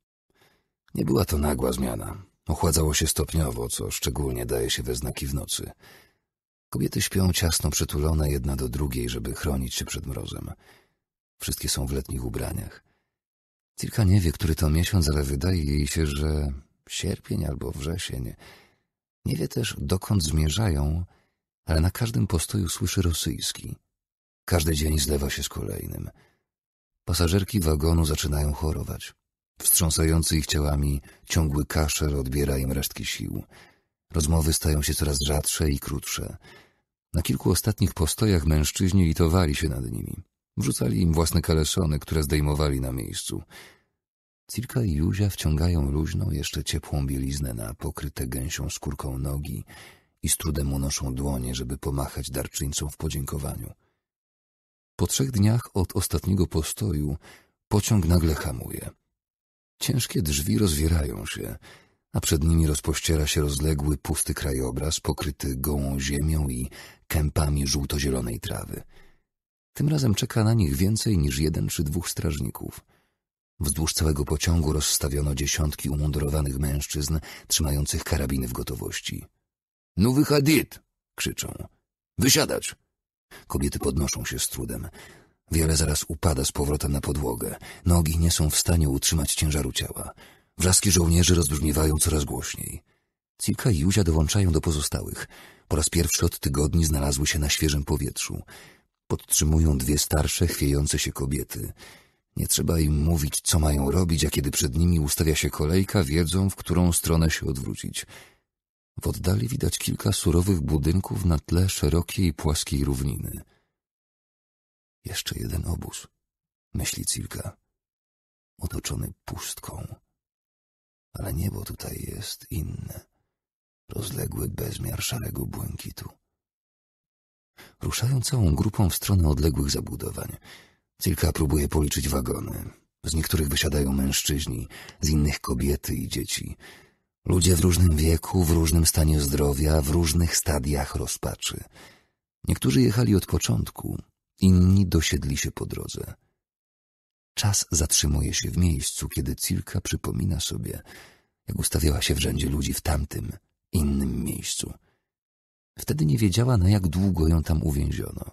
Nie była to nagła zmiana. Ochładzało się stopniowo, co szczególnie daje się we znaki w nocy – Kobiety śpią ciasno przytulone jedna do drugiej, żeby chronić się przed mrozem. Wszystkie są w letnich ubraniach. Cirka nie wie, który to miesiąc, ale wydaje jej się, że sierpień albo wrzesień. Nie wie też, dokąd zmierzają, ale na każdym postoju słyszy rosyjski. Każdy dzień zlewa się z kolejnym. Pasażerki wagonu zaczynają chorować. Wstrząsający ich ciałami ciągły kaszel odbiera im resztki sił. Rozmowy stają się coraz rzadsze i krótsze. Na kilku ostatnich postojach mężczyźni litowali się nad nimi. Wrzucali im własne kaleszony, które zdejmowali na miejscu. Cirka i Józia wciągają luźną, jeszcze ciepłą bieliznę na pokryte gęsią skórką nogi i z trudem unoszą dłonie, żeby pomachać darczyńcom w podziękowaniu. Po trzech dniach od ostatniego postoju pociąg nagle hamuje. Ciężkie drzwi rozwierają się, a przed nimi rozpościera się rozległy, pusty krajobraz pokryty gołą ziemią i kępami żółto-zielonej trawy. Tym razem czeka na nich więcej niż jeden czy dwóch strażników. Wzdłuż całego pociągu rozstawiono dziesiątki umundurowanych mężczyzn trzymających karabiny w gotowości. — Nowy hadid! — krzyczą. — Wysiadać! Kobiety podnoszą się z trudem. Wiele zaraz upada z powrotem na podłogę. Nogi nie są w stanie utrzymać ciężaru ciała. Wrzaski żołnierzy rozbrzmiewają coraz głośniej. Cilka i Józia dołączają do pozostałych. Po raz pierwszy od tygodni znalazły się na świeżym powietrzu. Podtrzymują dwie starsze, chwiejące się kobiety. Nie trzeba im mówić, co mają robić, a kiedy przed nimi ustawia się kolejka, wiedzą, w którą stronę się odwrócić. W oddali widać kilka surowych budynków na tle szerokiej, płaskiej równiny. Jeszcze jeden obóz, myśli Cilka, otoczony pustką ale niebo tutaj jest inne, rozległy bezmiar szarego błękitu. Ruszają całą grupą w stronę odległych zabudowań. Cilka próbuje policzyć wagony. Z niektórych wysiadają mężczyźni, z innych kobiety i dzieci. Ludzie w różnym wieku, w różnym stanie zdrowia, w różnych stadiach rozpaczy. Niektórzy jechali od początku, inni dosiedli się po drodze. Czas zatrzymuje się w miejscu, kiedy Cilka przypomina sobie, jak ustawiała się w rzędzie ludzi w tamtym, innym miejscu. Wtedy nie wiedziała, na jak długo ją tam uwięziono.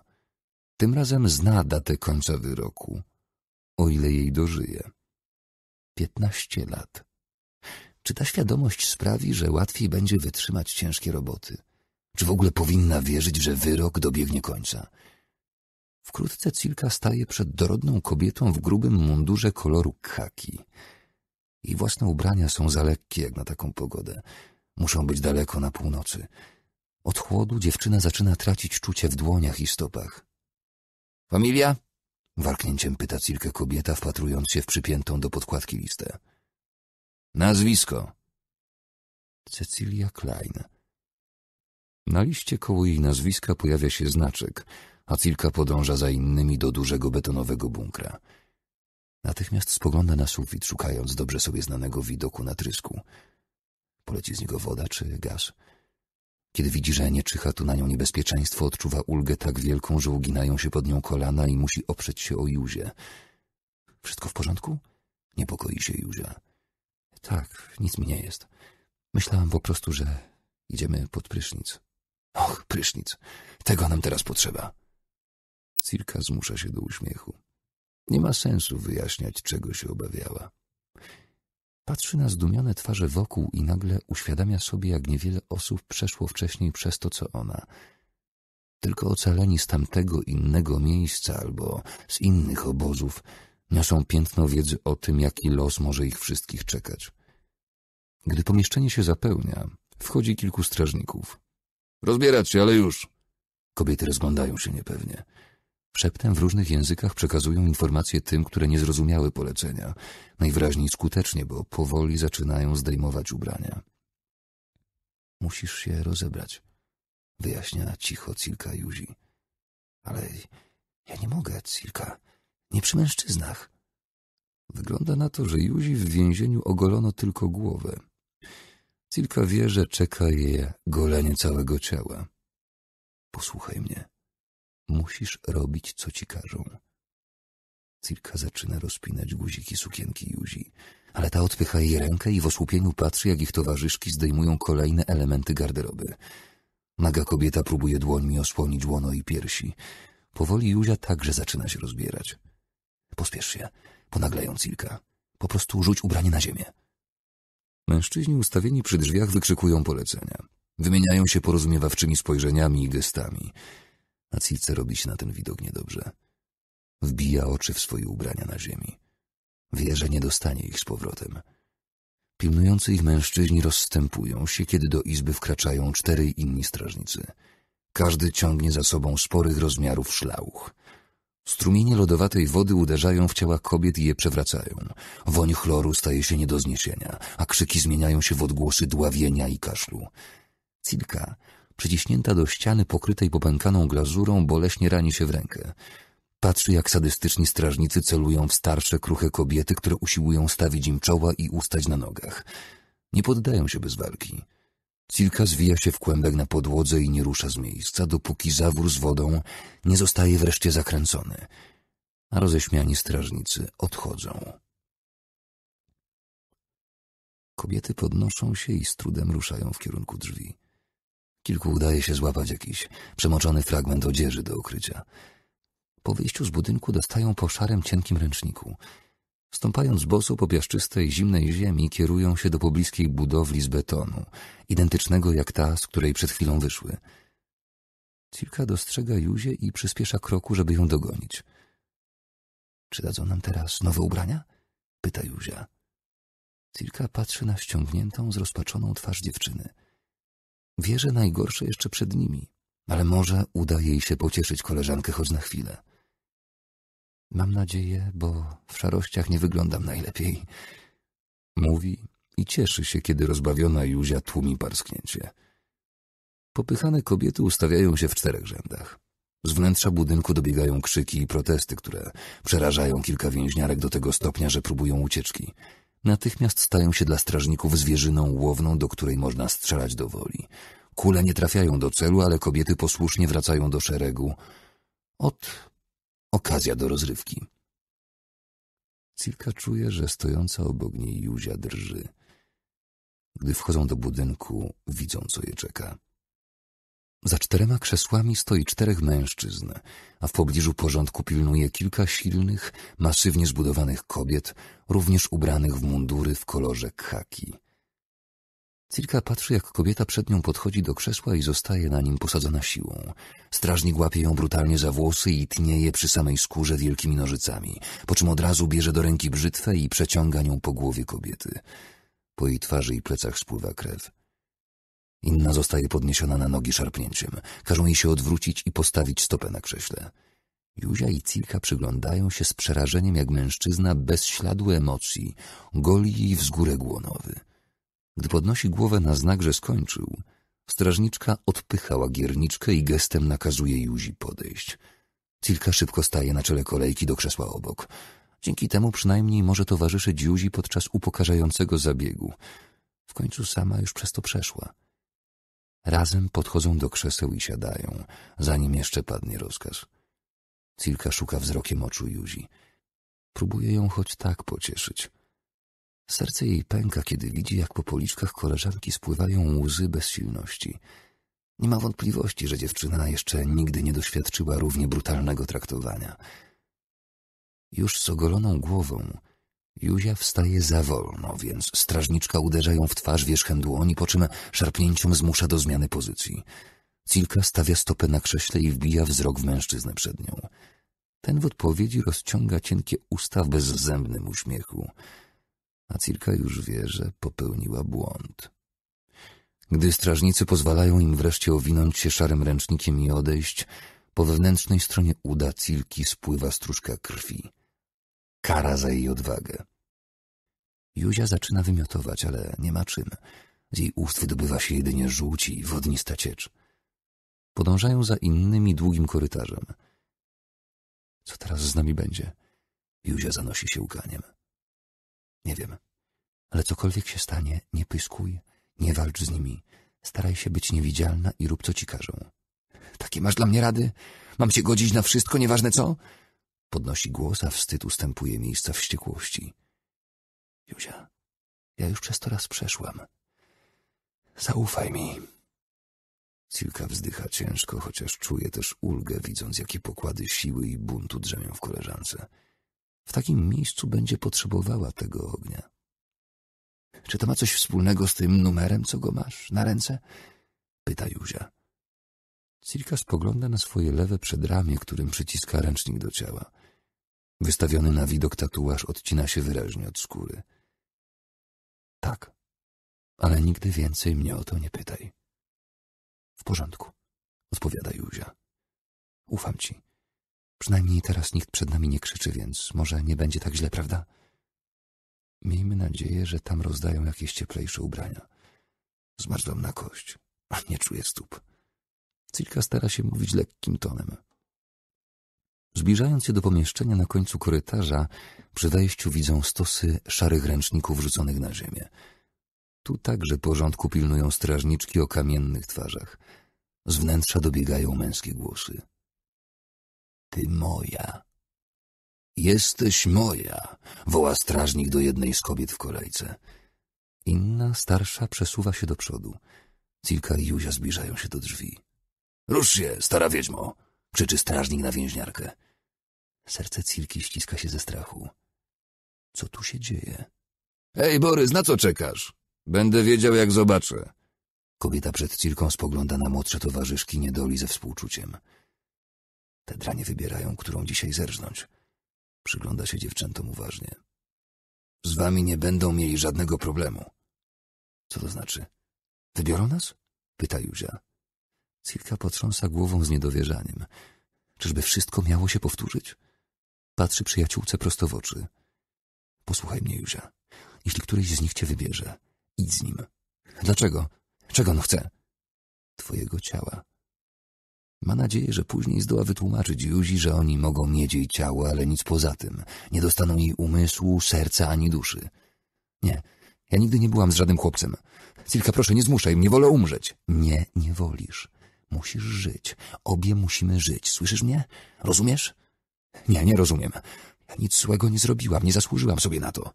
Tym razem zna datę końca wyroku, o ile jej dożyje. Piętnaście lat. Czy ta świadomość sprawi, że łatwiej będzie wytrzymać ciężkie roboty? Czy w ogóle powinna wierzyć, że wyrok dobiegnie końca? Wkrótce Cilka staje przed dorodną kobietą w grubym mundurze koloru khaki. Jej własne ubrania są za lekkie jak na taką pogodę. Muszą być daleko na północy. Od chłodu dziewczyna zaczyna tracić czucie w dłoniach i stopach. — Familia? — warknięciem pyta Cilkę kobieta, wpatrując się w przypiętą do podkładki listę. — Nazwisko. — Cecilia Klein. Na liście koło jej nazwiska pojawia się znaczek — a Cilka podąża za innymi do dużego betonowego bunkra. Natychmiast spogląda na sufit, szukając dobrze sobie znanego widoku na trysku. Poleci z niego woda czy gaz. Kiedy widzi, że nie czyha tu na nią niebezpieczeństwo, odczuwa ulgę tak wielką, że uginają się pod nią kolana i musi oprzeć się o Józie. Wszystko w porządku? Niepokoi się Józia. Tak, nic mi nie jest. Myślałam po prostu, że idziemy pod prysznic. Och, prysznic. Tego nam teraz potrzeba. Cirka zmusza się do uśmiechu. Nie ma sensu wyjaśniać, czego się obawiała. Patrzy na zdumione twarze wokół i nagle uświadamia sobie, jak niewiele osób przeszło wcześniej przez to, co ona. Tylko ocaleni z tamtego innego miejsca albo z innych obozów niosą piętno wiedzy o tym, jaki los może ich wszystkich czekać. Gdy pomieszczenie się zapełnia, wchodzi kilku strażników. Rozbierać się, ale już! Kobiety rozglądają się niepewnie. Szeptem w różnych językach przekazują informacje tym, które nie zrozumiały polecenia. Najwyraźniej skutecznie, bo powoli zaczynają zdejmować ubrania. Musisz się rozebrać, wyjaśnia cicho Cilka Juzi. Ale ja nie mogę, Cilka. Nie przy mężczyznach. Wygląda na to, że Juzi w więzieniu ogolono tylko głowę. Cilka wie, że czeka je golenie całego ciała. Posłuchaj mnie. Musisz robić, co ci każą. Cirka zaczyna rozpinać guziki sukienki Juzi, ale ta odpycha jej rękę i w osłupieniu patrzy, jak ich towarzyszki zdejmują kolejne elementy garderoby. Naga kobieta próbuje dłońmi osłonić łono i piersi. Powoli Juzia także zaczyna się rozbierać. Pospiesz się, ponaglają Cirka. Po prostu rzuć ubranie na ziemię. Mężczyźni ustawieni przy drzwiach wykrzykują polecenia. Wymieniają się porozumiewawczymi spojrzeniami i gestami a Cilce robi się na ten widok niedobrze. Wbija oczy w swoje ubrania na ziemi. Wie, że nie dostanie ich z powrotem. Pilnujący ich mężczyźni rozstępują się, kiedy do izby wkraczają cztery inni strażnicy. Każdy ciągnie za sobą sporych rozmiarów szlauch. Strumienie lodowatej wody uderzają w ciała kobiet i je przewracają. Woń chloru staje się nie do zniesienia, a krzyki zmieniają się w odgłosy dławienia i kaszlu. Cilka przyciśnięta do ściany pokrytej popękaną glazurą, boleśnie rani się w rękę. Patrzy, jak sadystyczni strażnicy celują w starsze, kruche kobiety, które usiłują stawić im czoła i ustać na nogach. Nie poddają się bez walki. Cilka zwija się w kłębek na podłodze i nie rusza z miejsca, dopóki zawór z wodą nie zostaje wreszcie zakręcony. A roześmiani strażnicy odchodzą. Kobiety podnoszą się i z trudem ruszają w kierunku drzwi. Kilku udaje się złapać jakiś przemoczony fragment odzieży do ukrycia. Po wyjściu z budynku dostają po szarym, cienkim ręczniku. Stąpając bosu po piaszczystej, zimnej ziemi, kierują się do pobliskiej budowli z betonu, identycznego jak ta, z której przed chwilą wyszły. Cirka dostrzega Juzię i przyspiesza kroku, żeby ją dogonić. Czy dadzą nam teraz nowe ubrania? Pyta Juzia. Cirka patrzy na ściągniętą, zrozpaczoną twarz dziewczyny. Wie, że najgorsze jeszcze przed nimi, ale może uda jej się pocieszyć koleżankę choć na chwilę. Mam nadzieję, bo w szarościach nie wyglądam najlepiej. Mówi i cieszy się, kiedy rozbawiona Józia tłumi parsknięcie. Popychane kobiety ustawiają się w czterech rzędach. Z wnętrza budynku dobiegają krzyki i protesty, które przerażają kilka więźniarek do tego stopnia, że próbują ucieczki – natychmiast stają się dla strażników zwierzyną łowną, do której można strzelać do woli. Kule nie trafiają do celu, ale kobiety posłusznie wracają do szeregu. Ot, okazja do rozrywki. Cilka czuje, że stojąca obok niej Józia drży. Gdy wchodzą do budynku, widzą, co je czeka. Za czterema krzesłami stoi czterech mężczyzn, a w pobliżu porządku pilnuje kilka silnych, masywnie zbudowanych kobiet, również ubranych w mundury w kolorze khaki. Cilka patrzy, jak kobieta przed nią podchodzi do krzesła i zostaje na nim posadzona siłą. Strażnik łapie ją brutalnie za włosy i tnie je przy samej skórze wielkimi nożycami, po czym od razu bierze do ręki brzytwę i przeciąga nią po głowie kobiety. Po jej twarzy i plecach spływa krew. Inna zostaje podniesiona na nogi szarpnięciem. Każą jej się odwrócić i postawić stopę na krześle. Józia i Cilka przyglądają się z przerażeniem, jak mężczyzna bez śladu emocji goli jej wzgórę głonowy. Gdy podnosi głowę na znak, że skończył, strażniczka odpychała gierniczkę i gestem nakazuje Józi podejść. Cilka szybko staje na czele kolejki do krzesła obok. Dzięki temu przynajmniej może towarzyszyć Józi podczas upokarzającego zabiegu. W końcu sama już przez to przeszła. Razem podchodzą do krzeseł i siadają, zanim jeszcze padnie rozkaz. Cilka szuka wzrokiem oczu Juzi. Próbuje ją choć tak pocieszyć. Serce jej pęka, kiedy widzi, jak po policzkach koleżanki spływają łzy bezsilności. Nie ma wątpliwości, że dziewczyna jeszcze nigdy nie doświadczyła równie brutalnego traktowania. Już z ogoloną głową Józia wstaje za wolno, więc strażniczka uderza ją w twarz wierzchem dłoni, po czym szarpnięciem zmusza do zmiany pozycji. Cilka stawia stopę na krześle i wbija wzrok w mężczyznę przed nią. Ten w odpowiedzi rozciąga cienkie usta w bezzębnym uśmiechu. A Cilka już wie, że popełniła błąd. Gdy strażnicy pozwalają im wreszcie owinąć się szarym ręcznikiem i odejść, po wewnętrznej stronie uda Cilki spływa stróżka krwi. Kara za jej odwagę. Józia zaczyna wymiotować, ale nie ma czym. Z jej ust wydobywa się jedynie żółci i wodnista ciecz. Podążają za innymi długim korytarzem. Co teraz z nami będzie? Józia zanosi się łkaniem. Nie wiem, ale cokolwiek się stanie, nie pyskuj, nie walcz z nimi. Staraj się być niewidzialna i rób co ci każą. Takie masz dla mnie rady? Mam cię godzić na wszystko, nieważne co? Podnosi głos, a wstyd ustępuje miejsca wściekłości. Józia, ja już przez to raz przeszłam. Zaufaj mi. Cilka wzdycha ciężko, chociaż czuje też ulgę, widząc, jakie pokłady siły i buntu drzemią w koleżance. W takim miejscu będzie potrzebowała tego ognia. Czy to ma coś wspólnego z tym numerem, co go masz na ręce? Pyta Józia. Cilka spogląda na swoje lewe przedramię, którym przyciska ręcznik do ciała. Wystawiony na widok tatuaż odcina się wyraźnie od skóry. Tak, ale nigdy więcej mnie o to nie pytaj. W porządku, odpowiada Józia. Ufam ci. Przynajmniej teraz nikt przed nami nie krzyczy, więc może nie będzie tak źle, prawda? Miejmy nadzieję, że tam rozdają jakieś cieplejsze ubrania. Zmarzłam na kość. Nie czuję stóp. Cilka stara się mówić lekkim tonem. Zbliżając się do pomieszczenia na końcu korytarza, przy wejściu widzą stosy szarych ręczników rzuconych na ziemię. Tu także porządku pilnują strażniczki o kamiennych twarzach. Z wnętrza dobiegają męskie głosy. Ty moja. Jesteś moja, woła strażnik do jednej z kobiet w kolejce. Inna, starsza, przesuwa się do przodu. Cilka i Józia zbliżają się do drzwi. Rusz się, stara wiedźmo! krzyczy strażnik na więźniarkę. Serce Cilki ściska się ze strachu. Co tu się dzieje? Ej, Borys, na co czekasz? Będę wiedział, jak zobaczę. Kobieta przed Cilką spogląda na młodsze towarzyszki niedoli ze współczuciem. Te dranie wybierają, którą dzisiaj zerżnąć. Przygląda się dziewczętom uważnie. Z wami nie będą mieli żadnego problemu. Co to znaczy? Wybiorą nas? Pyta Józia. Cilka potrząsa głową z niedowierzaniem. Czyżby wszystko miało się powtórzyć? Patrzy przyjaciółce prosto w oczy. Posłuchaj mnie, Józia. Jeśli któryś z nich cię wybierze, idź z nim. Dlaczego? Czego on chce? Twojego ciała. Ma nadzieję, że później zdoła wytłumaczyć Józi, że oni mogą mieć jej ciało, ale nic poza tym. Nie dostaną jej umysłu, serca ani duszy. Nie, ja nigdy nie byłam z żadnym chłopcem. Silka, proszę, nie zmuszaj mnie, wolę umrzeć. Nie, nie wolisz. Musisz żyć. Obie musimy żyć. Słyszysz mnie? Rozumiesz? Nie, nie rozumiem. Ja nic złego nie zrobiłam, nie zasłużyłam sobie na to.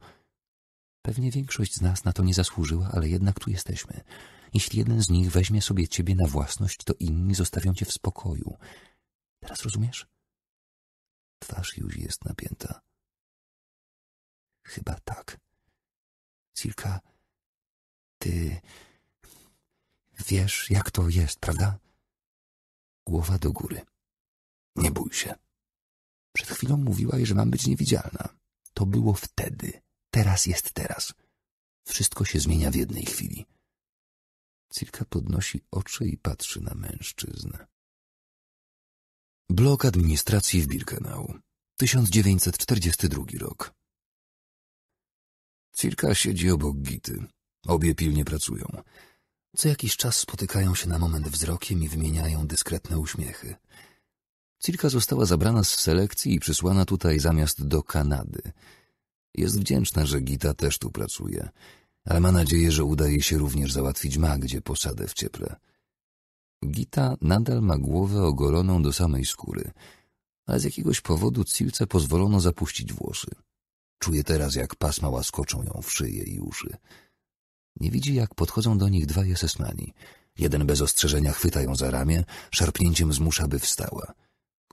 Pewnie większość z nas na to nie zasłużyła, ale jednak tu jesteśmy. Jeśli jeden z nich weźmie sobie ciebie na własność, to inni zostawią cię w spokoju. Teraz rozumiesz? Twarz już jest napięta. Chyba tak. Cilka, ty wiesz, jak to jest, prawda? Głowa do góry. Nie bój się. Przed chwilą mówiła jej, że mam być niewidzialna. To było wtedy. Teraz jest teraz. Wszystko się zmienia w jednej chwili. Cilka podnosi oczy i patrzy na mężczyznę. Blok administracji w Birkenau. 1942 rok. Cirka siedzi obok Gity. Obie pilnie pracują. Co jakiś czas spotykają się na moment wzrokiem i wymieniają dyskretne uśmiechy. Cilka została zabrana z selekcji i przysłana tutaj zamiast do Kanady. Jest wdzięczna, że Gita też tu pracuje, ale ma nadzieję, że uda jej się również załatwić Magdzie posadę w cieple. Gita nadal ma głowę ogoloną do samej skóry, ale z jakiegoś powodu Cilce pozwolono zapuścić włosy. Czuje teraz, jak pasma łaskoczą ją w szyję i uszy. Nie widzi, jak podchodzą do nich dwaj esesmani. Jeden bez ostrzeżenia chwyta ją za ramię, szarpnięciem zmusza, by wstała.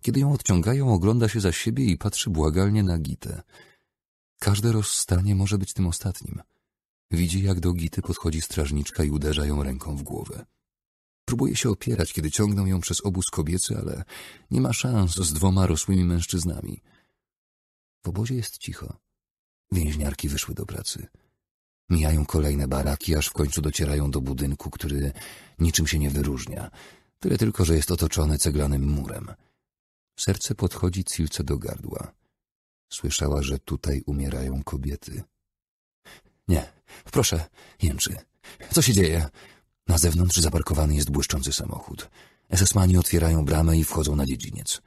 Kiedy ją odciągają, ogląda się za siebie i patrzy błagalnie na Gitę. Każde rozstanie może być tym ostatnim. Widzi, jak do Gity podchodzi strażniczka i uderza ją ręką w głowę. Próbuje się opierać, kiedy ciągną ją przez obóz kobiecy, ale nie ma szans z dwoma rosłymi mężczyznami. W obozie jest cicho. Więźniarki wyszły do pracy. Mijają kolejne baraki, aż w końcu docierają do budynku, który niczym się nie wyróżnia, tyle tylko, że jest otoczony ceglanym murem. Serce podchodzi Cilce do gardła. Słyszała, że tutaj umierają kobiety. Nie, proszę, jęczy. Co się dzieje? Na zewnątrz zaparkowany jest błyszczący samochód. SS-mani otwierają bramę i wchodzą na dziedziniec.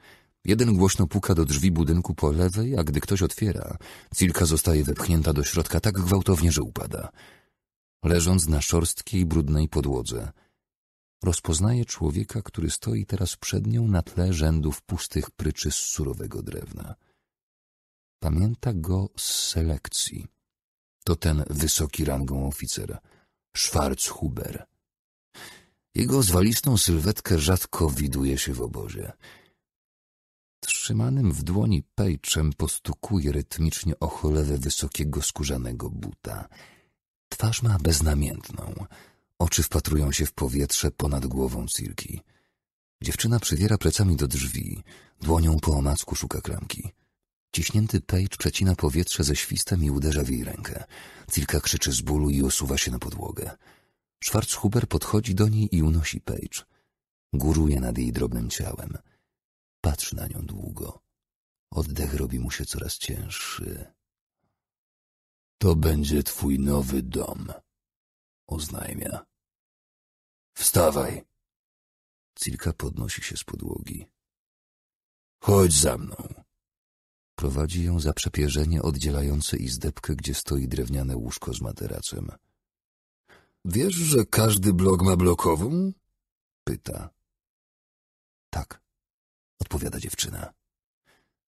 Jeden głośno puka do drzwi budynku po lewej, a gdy ktoś otwiera, Cilka zostaje wepchnięta do środka tak gwałtownie, że upada. Leżąc na szorstkiej, brudnej podłodze, rozpoznaje człowieka, który stoi teraz przed nią na tle rzędów pustych pryczy z surowego drewna. Pamięta go z selekcji. To ten wysoki rangą oficer, Schwarzhuber. Jego zwalistą sylwetkę rzadko widuje się w obozie. Trzymanym w dłoni pejczem postukuje rytmicznie o cholewę wysokiego skórzanego buta. Twarz ma beznamiętną, Oczy wpatrują się w powietrze ponad głową Cirki. Dziewczyna przywiera plecami do drzwi, dłonią po omacku szuka klamki. Ciśnięty Page przecina powietrze ze świstem i uderza w jej rękę. Cirka krzyczy z bólu i osuwa się na podłogę. Huber podchodzi do niej i unosi Page. Góruje nad jej drobnym ciałem. Patrzy na nią długo. Oddech robi mu się coraz cięższy. To będzie twój nowy dom oznajmia. Wstawaj. Cilka podnosi się z podłogi. Chodź za mną. Prowadzi ją za przepierzenie oddzielające izdebkę, gdzie stoi drewniane łóżko z materacem. Wiesz, że każdy blok ma blokową? Pyta. Tak, odpowiada dziewczyna.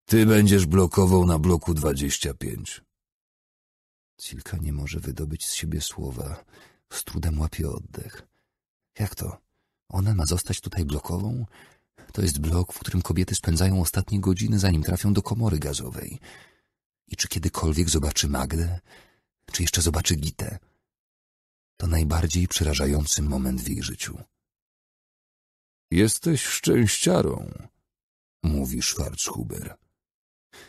Ty będziesz blokową na bloku dwadzieścia pięć. Cilka nie może wydobyć z siebie słowa. Z trudem łapie oddech. Jak to? Ona ma zostać tutaj blokową? To jest blok, w którym kobiety spędzają ostatnie godziny, zanim trafią do komory gazowej. I czy kiedykolwiek zobaczy Magdę? Czy jeszcze zobaczy Gitę? To najbardziej przerażający moment w jej życiu. Jesteś szczęściarą, mówi Schwarzhuber.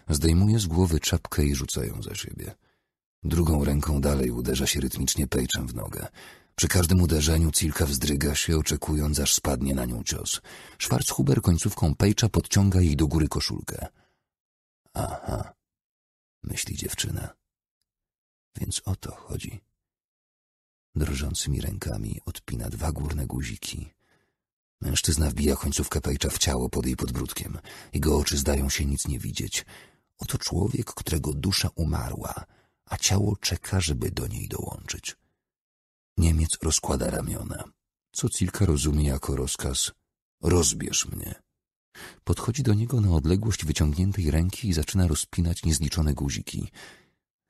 Zdejmuje z głowy czapkę i rzuca ją za siebie. Drugą ręką dalej uderza się rytmicznie pejczem w nogę. Przy każdym uderzeniu Cilka wzdryga się, oczekując, aż spadnie na nią cios. Schwarzhuber końcówką pejcza podciąga jej do góry koszulkę. Aha, myśli dziewczyna. Więc o to chodzi. Drżącymi rękami odpina dwa górne guziki. Mężczyzna wbija końcówkę pejcza w ciało pod jej podbródkiem. Jego oczy zdają się nic nie widzieć. Oto człowiek, którego dusza umarła – a ciało czeka, żeby do niej dołączyć. Niemiec rozkłada ramiona, co Cilka rozumie jako rozkaz rozbierz mnie. Podchodzi do niego na odległość wyciągniętej ręki i zaczyna rozpinać niezliczone guziki.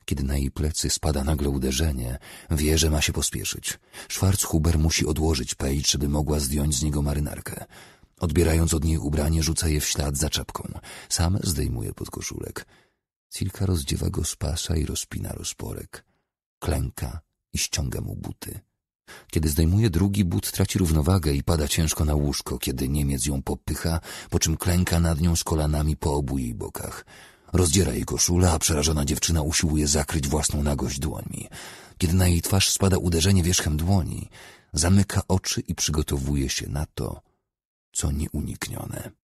Kiedy na jej plecy spada nagle uderzenie, wie, że ma się pospieszyć. Schwarzhuber musi odłożyć Page, żeby mogła zdjąć z niego marynarkę. Odbierając od niej ubranie, rzuca je w ślad za czapką. Sam zdejmuje podkoszulek. Silka rozdziewa go z pasa i rozpina rozporek. Klęka i ściąga mu buty. Kiedy zdejmuje drugi but, traci równowagę i pada ciężko na łóżko, kiedy Niemiec ją popycha, po czym klęka nad nią z kolanami po obu jej bokach. Rozdziera jej koszulę, a przerażona dziewczyna usiłuje zakryć własną nagość dłońmi. Kiedy na jej twarz spada uderzenie wierzchem dłoni, zamyka oczy i przygotowuje się na to, co nieuniknione.